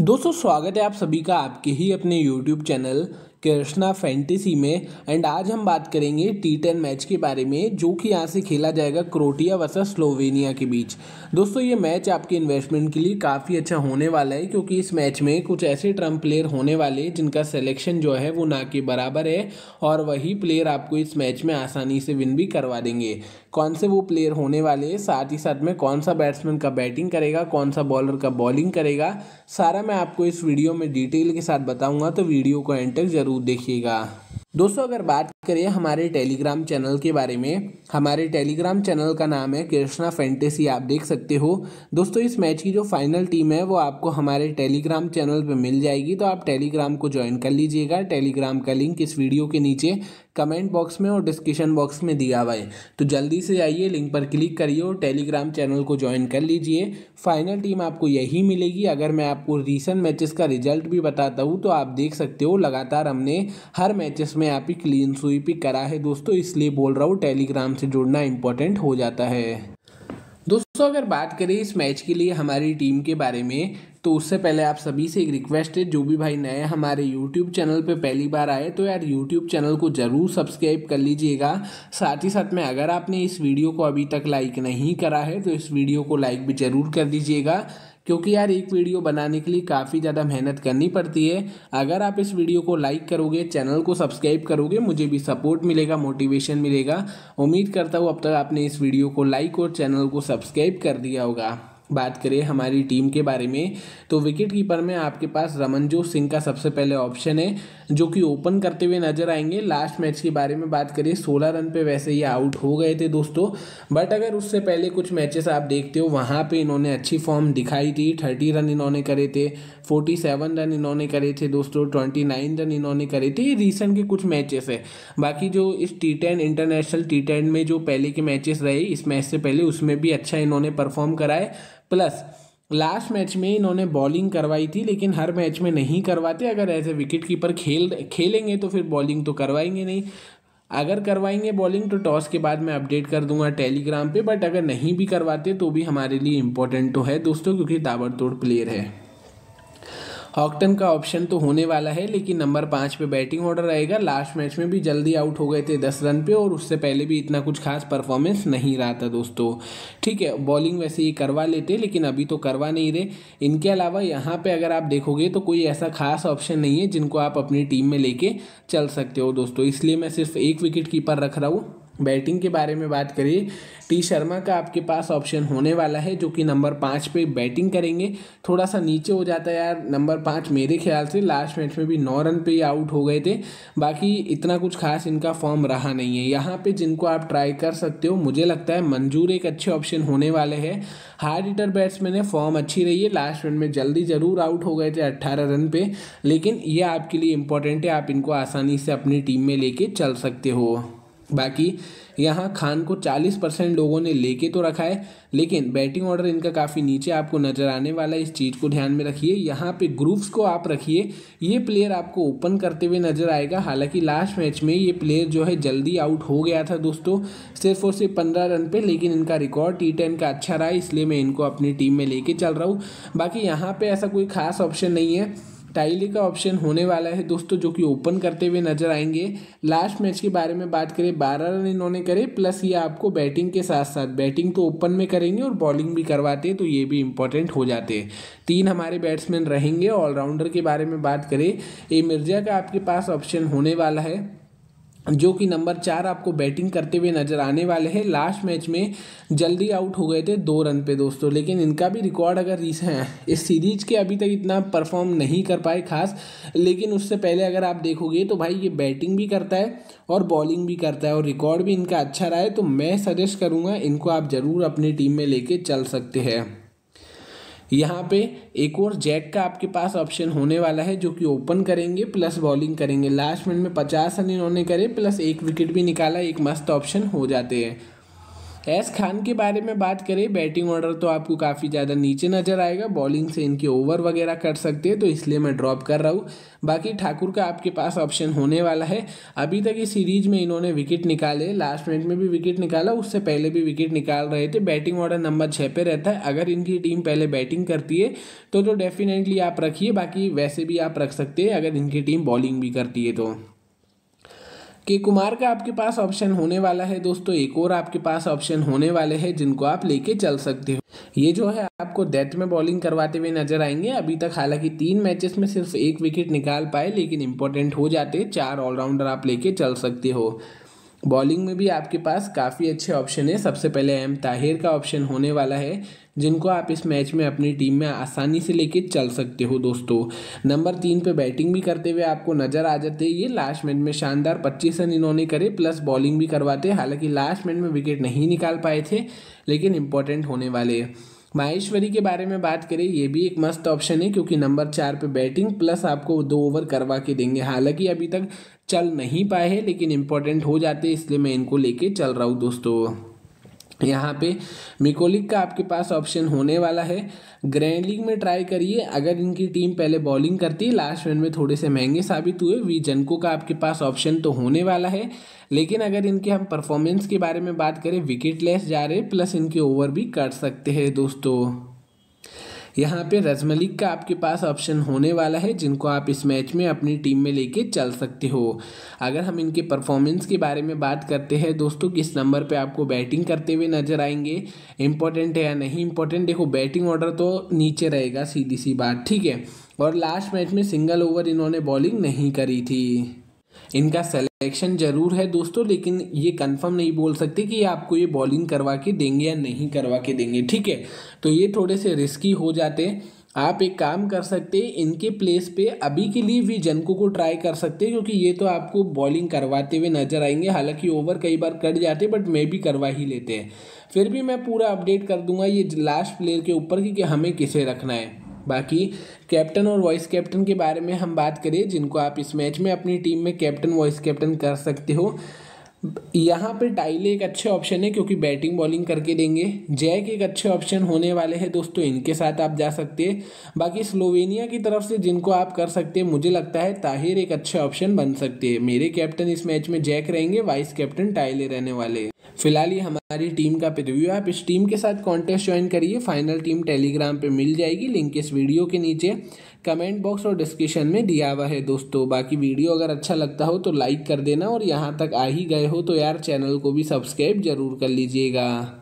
दोस्तों स्वागत है आप सभी का आपके ही अपने YouTube चैनल कृष्णा फैंटेसी में एंड आज हम बात करेंगे टी टेन मैच के बारे में जो कि यहाँ से खेला जाएगा क्रोटिया वर्सेस स्लोवेनिया के बीच दोस्तों ये मैच आपके इन्वेस्टमेंट के लिए काफ़ी अच्छा होने वाला है क्योंकि इस मैच में कुछ ऐसे ट्रम्प प्लेयर होने वाले जिनका सेलेक्शन जो है वो ना के बराबर है और वही प्लेयर आपको इस मैच में आसानी से विन भी करवा देंगे कौन से वो प्लेयर होने वाले हैं साथ ही साथ में कौन सा बैट्समैन का बैटिंग करेगा कौन सा बॉलर का बॉलिंग करेगा सारा मैं आपको इस वीडियो में डिटेल के साथ बताऊँगा तो वीडियो को एंड तक जरूर जरूर देखिएगा दोस्तों अगर बात करें हमारे टेलीग्राम चैनल के बारे में हमारे टेलीग्राम चैनल का नाम है कृष्णा फैंटेसी आप देख सकते हो दोस्तों इस मैच की जो फाइनल टीम है वो आपको हमारे टेलीग्राम चैनल पर मिल जाएगी तो आप टेलीग्राम को ज्वाइन कर लीजिएगा टेलीग्राम का लिंक इस वीडियो के नीचे कमेंट बॉक्स में और डिस्क्रिप्शन बॉक्स में दिया हुआ है तो जल्दी से आइए लिंक पर क्लिक करिए और टेलीग्राम चैनल को ज्वाइन कर लीजिए फाइनल टीम आपको यही मिलेगी अगर मैं आपको रिसेंट मैचेस का रिजल्ट भी बताता हूँ तो आप देख सकते हो लगातार हमने हर मैचेस में आप ही क्लीन स्वीप ही करा है दोस्तों इसलिए बोल रहा हूँ टेलीग्राम से जुड़ना इंपॉर्टेंट हो जाता है दोस्तों अगर बात करें इस मैच के लिए हमारी टीम के बारे में तो उससे पहले आप सभी से एक रिक्वेस्ट है जो भी भाई नए हमारे यूट्यूब चैनल पे पहली बार आए तो यार यूट्यूब चैनल को ज़रूर सब्सक्राइब कर लीजिएगा साथ ही साथ में अगर आपने इस वीडियो को अभी तक लाइक नहीं करा है तो इस वीडियो को लाइक भी ज़रूर कर दीजिएगा क्योंकि यार एक वीडियो बनाने के लिए काफ़ी ज़्यादा मेहनत करनी पड़ती है अगर आप इस वीडियो को लाइक करोगे चैनल को सब्सक्राइब करोगे मुझे भी सपोर्ट मिलेगा मोटिवेशन मिलेगा उम्मीद करता हूँ अब तक आपने इस वीडियो को लाइक और चैनल को सब्सक्राइब कर दिया होगा बात करें हमारी टीम के बारे में तो विकेट कीपर में आपके पास रमनजोत सिंह का सबसे पहले ऑप्शन है जो कि ओपन करते हुए नजर आएंगे लास्ट मैच के बारे में बात करें सोलह रन पे वैसे ये आउट हो गए थे दोस्तों बट अगर उससे पहले कुछ मैचेस आप देखते हो वहाँ पे इन्होंने अच्छी फॉर्म दिखाई थी थर्टी रन इन्होंने करे थे फोर्टी सेवन रन इन्होंने करे थे दोस्तों ट्वेंटी नाइन रन इन्होंने करे थे ये रिसेंट के कुछ मैचेस है बाकी जो इस T ten international T ten में जो पहले के मैचेस रहे इस मैच से पहले उसमें भी अच्छा इन्होंने परफॉर्म कराए प्लस लास्ट मैच में इन्होंने बॉलिंग करवाई थी लेकिन हर मैच में नहीं करवाते अगर एज ए विकेट कीपर खेल खेलेंगे तो फिर बॉलिंग तो करवाएंगे नहीं अगर करवाएंगे बॉलिंग तो टॉस के बाद मैं अपडेट कर दूंगा टेलीग्राम पे बट अगर नहीं भी करवाते तो भी हमारे लिए इम्पोर्टेंट तो है दोस्तों क्योंकि ताबड़तोड़ प्लेयर है हॉकटन का ऑप्शन तो होने वाला है लेकिन नंबर पाँच पे बैटिंग ऑर्डर रहेगा लास्ट मैच में भी जल्दी आउट हो गए थे दस रन पे और उससे पहले भी इतना कुछ खास परफॉर्मेंस नहीं रहा था दोस्तों ठीक है बॉलिंग वैसे ये करवा लेते लेकिन अभी तो करवा नहीं रहे इनके अलावा यहाँ पर अगर आप देखोगे तो कोई ऐसा खास ऑप्शन नहीं है जिनको आप अपनी टीम में लेके चल सकते हो दोस्तों इसलिए मैं सिर्फ एक विकेट कीपर रख रहा हूँ बैटिंग के बारे में बात करें टी शर्मा का आपके पास ऑप्शन होने वाला है जो कि नंबर पाँच पे बैटिंग करेंगे थोड़ा सा नीचे हो जाता है यार नंबर पाँच मेरे ख्याल से लास्ट मैच में भी नौ रन पे ही आउट हो गए थे बाकी इतना कुछ खास इनका फॉर्म रहा नहीं है यहाँ पे जिनको आप ट्राई कर सकते हो मुझे लगता है मंजूर एक अच्छे ऑप्शन होने वाले हैं हार्ड हिटर बैट्समैन है फॉर्म अच्छी रही है लास्ट रन में जल्दी ज़रूर आउट हो गए थे अट्ठारह रन पे लेकिन ये आपके लिए इंपॉर्टेंट है आप इनको आसानी से अपनी टीम में लेके चल सकते हो बाकी यहाँ खान को 40 परसेंट लोगों ने लेके तो रखा है लेकिन बैटिंग ऑर्डर इनका काफ़ी नीचे आपको नज़र आने वाला है इस चीज़ को ध्यान में रखिए यहाँ पे ग्रुप्स को आप रखिए ये प्लेयर आपको ओपन करते हुए नज़र आएगा हालांकि लास्ट मैच में ये प्लेयर जो है जल्दी आउट हो गया था दोस्तों सिर्फ और सिर्फ पंद्रह रन पर लेकिन इनका रिकॉर्ड टी टेन का अच्छा रहा इसलिए मैं इनको अपनी टीम में ले चल रहा हूँ बाकी यहाँ पर ऐसा कोई खास ऑप्शन नहीं है टाइली का ऑप्शन होने वाला है दोस्तों जो कि ओपन करते हुए नजर आएंगे लास्ट मैच के बारे में बात करें बारह रन इन्होंने करे प्लस ये आपको बैटिंग के साथ साथ बैटिंग तो ओपन में करेंगे और बॉलिंग भी करवाते हैं तो ये भी इंपॉर्टेंट हो जाते हैं तीन हमारे बैट्समैन रहेंगे ऑलराउंडर के बारे में बात करें ए मिर्जा का आपके पास ऑप्शन होने वाला है जो कि नंबर चार आपको बैटिंग करते हुए नज़र आने वाले हैं लास्ट मैच में जल्दी आउट हो गए थे दो रन पे दोस्तों लेकिन इनका भी रिकॉर्ड अगर रीस इस सीरीज के अभी तक इतना परफॉर्म नहीं कर पाए खास लेकिन उससे पहले अगर आप देखोगे तो भाई ये बैटिंग भी करता है और बॉलिंग भी करता है और रिकॉर्ड भी इनका अच्छा रहा है तो मैं सजेस्ट करूँगा इनको आप ज़रूर अपनी टीम में ले चल सकते हैं यहाँ पे एक और जैक का आपके पास ऑप्शन होने वाला है जो कि ओपन करेंगे प्लस बॉलिंग करेंगे लास्ट मिनट में पचास रन इन्होंने करे प्लस एक विकेट भी निकाला एक मस्त ऑप्शन हो जाते हैं एस खान के बारे में बात करें बैटिंग ऑर्डर तो आपको काफ़ी ज़्यादा नीचे नज़र आएगा बॉलिंग से इनके ओवर वगैरह कट सकते हैं तो इसलिए मैं ड्रॉप कर रहा हूँ बाकी ठाकुर का आपके पास ऑप्शन होने वाला है अभी तक इस सीरीज में इन्होंने विकेट निकाले लास्ट मैच में भी विकेट निकाला उससे पहले भी विकेट निकाल रहे थे बैटिंग ऑर्डर नंबर छः पे रहता है अगर इनकी टीम पहले बैटिंग करती है तो तो डेफिनेटली आप रखिए बाकी वैसे भी आप रख सकते हैं अगर इनकी टीम बॉलिंग भी करती है तो के कुमार का आपके पास ऑप्शन होने वाला है दोस्तों एक और आपके पास ऑप्शन होने वाले हैं जिनको आप लेके चल सकते हो ये जो है आपको डेथ में बॉलिंग करवाते हुए नजर आएंगे अभी तक हालांकि तीन मैचेस में सिर्फ एक विकेट निकाल पाए लेकिन इंपॉर्टेंट हो जाते चार ऑलराउंडर आप लेके चल सकते हो बॉलिंग में भी आपके पास काफ़ी अच्छे ऑप्शन है सबसे पहले एम ताहिर का ऑप्शन होने वाला है जिनको आप इस मैच में अपनी टीम में आसानी से लेके चल सकते हो दोस्तों नंबर तीन पे बैटिंग भी करते हुए आपको नजर आ जाते हैं ये लास्ट मैच में शानदार पच्चीस रन इन्होंने करे प्लस बॉलिंग भी करवाते हालांकि लास्ट मैच में विकेट नहीं निकाल पाए थे लेकिन इंपॉर्टेंट होने वाले माहेश्वरी के बारे में बात करें ये भी एक मस्त ऑप्शन है क्योंकि नंबर चार पे बैटिंग प्लस आपको दो ओवर करवा के देंगे हालांकि अभी तक चल नहीं पाए हैं लेकिन इंपॉर्टेंट हो जाते हैं इसलिए मैं इनको लेके चल रहा हूँ दोस्तों यहाँ पे मिकोलिक का आपके पास ऑप्शन होने वाला है ग्रैंड लीग में ट्राई करिए अगर इनकी टीम पहले बॉलिंग करती है लास्ट रन में थोड़े से महंगे साबित हुए वी जनको का आपके पास ऑप्शन तो होने वाला है लेकिन अगर इनके हम परफॉर्मेंस के बारे में बात करें विकेट लेस जा रहे प्लस इनके ओवर भी कर सकते हैं दोस्तों यहाँ पे रजमलिक का आपके पास ऑप्शन होने वाला है जिनको आप इस मैच में अपनी टीम में लेके चल सकते हो अगर हम इनके परफॉर्मेंस के बारे में बात करते हैं दोस्तों किस नंबर पे आपको बैटिंग करते हुए नजर आएंगे इंपॉर्टेंट है या नहीं इंपॉर्टेंट देखो बैटिंग ऑर्डर तो नीचे रहेगा सीधी सी बात ठीक है और लास्ट मैच में सिंगल ओवर इन्होंने बॉलिंग नहीं करी थी इनका सेलेक्शन जरूर है दोस्तों लेकिन ये कंफर्म नहीं बोल सकते कि आपको ये बॉलिंग करवा के देंगे या नहीं करवा के देंगे ठीक है तो ये थोड़े से रिस्की हो जाते हैं आप एक काम कर सकते हैं इनके प्लेस पे अभी के लिए भी जनको को ट्राई कर सकते हैं क्योंकि ये तो आपको बॉलिंग करवाते हुए नजर आएंगे हालांकि ओवर कई बार कट जाते बट मैं भी करवा ही लेते हैं फिर भी मैं पूरा अपडेट कर दूंगा ये लास्ट प्लेयर के ऊपर कि, कि हमें किसे रखना है बाकी कैप्टन और वाइस कैप्टन के बारे में हम बात करें जिनको आप इस मैच में अपनी टीम में कैप्टन वाइस कैप्टन कर सकते हो यहाँ पर टाइले एक अच्छे ऑप्शन है क्योंकि बैटिंग बॉलिंग करके देंगे जैक एक अच्छे ऑप्शन होने वाले हैं दोस्तों इनके साथ आप जा सकते हैं बाकी स्लोवेनिया की तरफ से जिनको आप कर सकते हैं मुझे लगता है ताहिर एक अच्छे ऑप्शन बन सकते हैं मेरे कैप्टन इस मैच में जैक रहेंगे वाइस कैप्टन टाइले रहने वाले फिलहाल ये हमारी टीम का प्रिव्यू है आप इस टीम के साथ कॉन्टेस्ट ज्वाइन करिए फाइनल टीम टेलीग्राम पे मिल जाएगी लिंक इस वीडियो के नीचे कमेंट बॉक्स और डिस्क्रिप्शन में दिया हुआ है दोस्तों बाकी वीडियो अगर अच्छा लगता हो तो लाइक कर देना और यहाँ तक आ ही गए हो तो यार चैनल को भी सब्सक्राइब जरूर कर लीजिएगा